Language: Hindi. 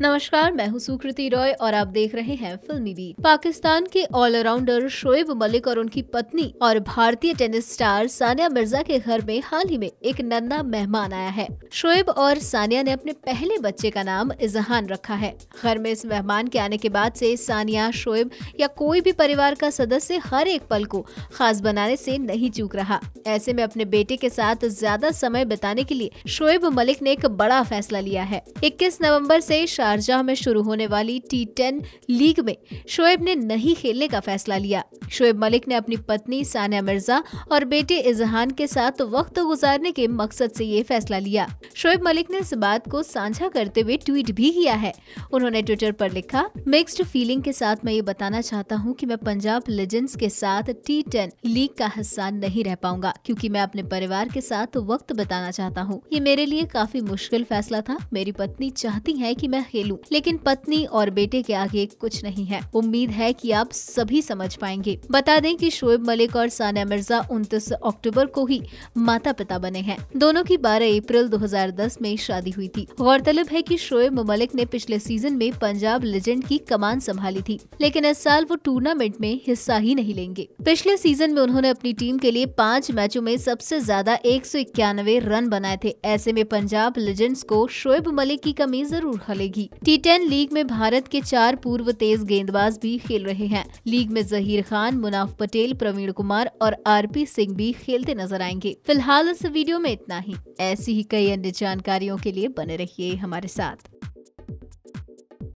नमस्कार मैं हूँ सुकृति रॉय और आप देख रहे हैं फिल्मी बी पाकिस्तान के ऑलराउंडर शोएब मलिक और उनकी पत्नी और भारतीय टेनिस स्टार सानिया मिर्जा के घर में हाल ही में एक नन्ना मेहमान आया है शोएब और सानिया ने अपने पहले बच्चे का नाम इजहान रखा है घर में इस मेहमान के आने के बाद से सानिया शोएब या कोई भी परिवार का सदस्य हर एक पल को खास बनाने से नहीं चूक रहा ऐसे में अपने बेटे के साथ ज्यादा समय बिताने के लिए शोएब मलिक ने एक बड़ा फैसला लिया है इक्कीस नवम्बर ऐसी शारजाह में शुरू होने वाली टी टेन लीग में शोएब ने नहीं खेलने का फैसला लिया शोएब मलिक ने अपनी पत्नी सानिया मिर्जा और बेटे इजहान के साथ वक्त गुजारने के मकसद से ये फैसला लिया शोएब मलिक ने इस बात को साझा करते हुए ट्वीट भी किया है उन्होंने ट्विटर पर लिखा मिक्स्ड फीलिंग के साथ मैं ये बताना चाहता हूँ कि मैं पंजाब लेजेंड्स के साथ टी टेन लीग का हिस्सा नहीं रह पाऊंगा क्योंकि मैं अपने परिवार के साथ वक्त बताना चाहता हूँ ये मेरे लिए काफी मुश्किल फैसला था मेरी पत्नी चाहती है कि मैं खेलू लेकिन पत्नी और बेटे के आगे कुछ नहीं है उम्मीद है कि आप सभी समझ पाएंगे बता दें कि शोएब मलिक और सानिया मिर्जा उनतीस अक्टूबर को ही माता पिता बने हैं दोनों की 12 अप्रैल 2010 में शादी हुई थी गौरतलब है कि शोएब मलिक ने पिछले सीजन में पंजाब लेजेंड की कमान संभाली थी लेकिन इस साल वो टूर्नामेंट में हिस्सा ही नहीं लेंगे पिछले सीजन में उन्होंने अपनी टीम के लिए पाँच मैचों में सबसे ज्यादा एक रन बनाए थे ऐसे में पंजाब लेजेंड्स को शोएब मलिक की कमी जरूर खलेगी थी टी टेन लीग में भारत के चार पूर्व तेज गेंदबाज भी खेल रहे हैं लीग में जहीर खान मुनाफ पटेल प्रवीण कुमार और आरपी सिंह भी खेलते नजर आएंगे फिलहाल इस वीडियो में इतना ही ऐसी ही कई अन्य जानकारियों के लिए बने रहिए हमारे साथ